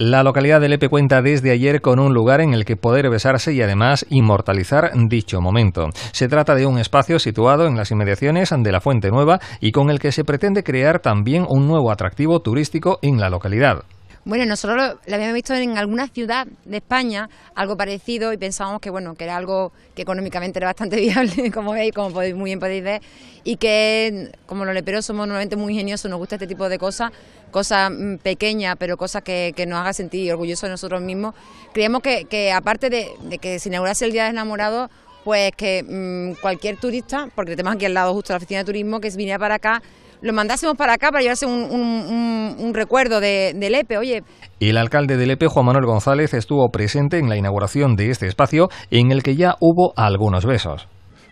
La localidad de Lepe cuenta desde ayer con un lugar en el que poder besarse y además inmortalizar dicho momento. Se trata de un espacio situado en las inmediaciones de la Fuente Nueva y con el que se pretende crear también un nuevo atractivo turístico en la localidad. Bueno, nosotros lo, habíamos visto en alguna ciudad de España, algo parecido, y pensábamos que bueno, que era algo que económicamente era bastante viable, como veis, como podéis, muy bien podéis ver, y que como los leperos somos normalmente muy ingeniosos, nos gusta este tipo de cosas, cosas mm, pequeñas, pero cosas que, nos haga sentir orgullosos de nosotros mismos. Creemos que, aparte de, de que se inaugurase el Día de Enamorados, pues que mm, cualquier turista, porque tenemos aquí al lado justo la oficina de turismo, que viniera para acá, lo mandásemos para acá para llevarse un, recuerdo de, de, Lepe, oye. El alcalde de Lepe, Juan Manuel González, estuvo presente en la inauguración de este espacio en el que ya hubo algunos besos.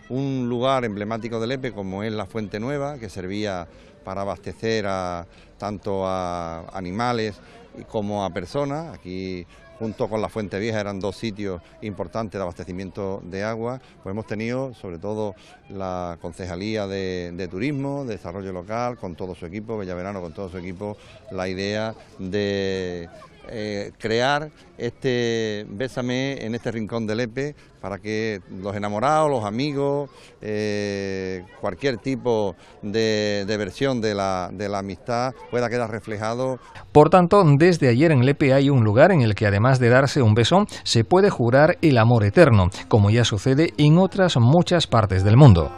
Un lugar emblemático de Lepe como es la Fuente Nueva, que servía para abastecer a, tanto a animales como a personas. Aquí junto con la Fuente Vieja eran dos sitios importantes de abastecimiento de agua, pues hemos tenido sobre todo la Concejalía de, Turismo, de Desarrollo Local, con todo su equipo, Bellaverano con todo su equipo, la idea de eh, crear este Bésame en este rincón de Lepe para que los enamorados, los amigos, eh, cualquier tipo de, de versión de la, amistad pueda quedar reflejado. Por tanto, desde ayer en Lepe hay un lugar en el que además de darse un beso, se puede jurar el amor eterno, como ya sucede en otras muchas partes del mundo.